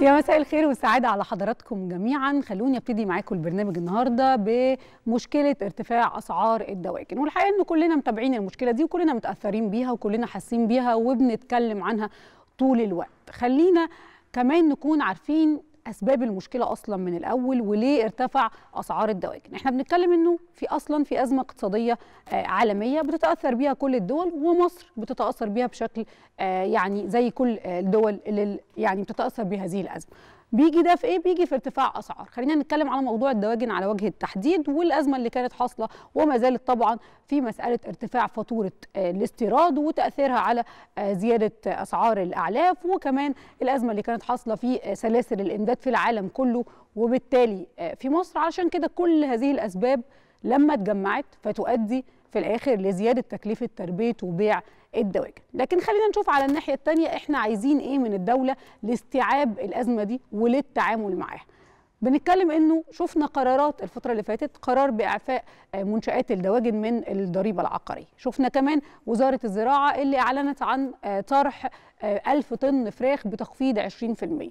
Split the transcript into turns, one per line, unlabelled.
يا مساء الخير والسعادة على حضراتكم جميعا خلوني ابتدي معاكم البرنامج النهاردة بمشكلة ارتفاع أسعار الدواجن والحقيقة ان كلنا متابعين المشكلة دي وكلنا متأثرين بيها وكلنا حاسين بيها وبنتكلم عنها طول الوقت خلينا كمان نكون عارفين اسباب المشكله اصلا من الاول وليه ارتفع اسعار الدواجن احنا بنتكلم انه في اصلا في ازمه اقتصاديه آه، عالميه بتتاثر بيها كل الدول ومصر بتتاثر بيها بشكل آه، يعني زي كل آه، الدول اللي يعني بتتاثر بهذه الازمه بيجي ده في ايه بيجي في ارتفاع اسعار خلينا نتكلم على موضوع الدواجن على وجه التحديد والازمه اللي كانت حاصله وما زالت طبعا في مساله ارتفاع فاتوره آه، الاستيراد وتاثيرها على آه، زياده اسعار الاعلاف وكمان الازمه اللي كانت حاصله في آه، سلاسل الامداد في العالم كله وبالتالي في مصر علشان كده كل هذه الاسباب لما اتجمعت فتؤدي في الاخر لزياده تكلفه تربيه وبيع الدواجن لكن خلينا نشوف على الناحيه الثانيه احنا عايزين ايه من الدوله لاستيعاب الازمه دي وللتعامل معاها بنتكلم انه شفنا قرارات الفتره اللي فاتت قرار باعفاء آه، منشات الدواجن من الضريبه العقاريه شفنا كمان وزاره الزراعه اللي اعلنت عن آه، طرح 1000 آه، طن فراخ بتخفيض 20%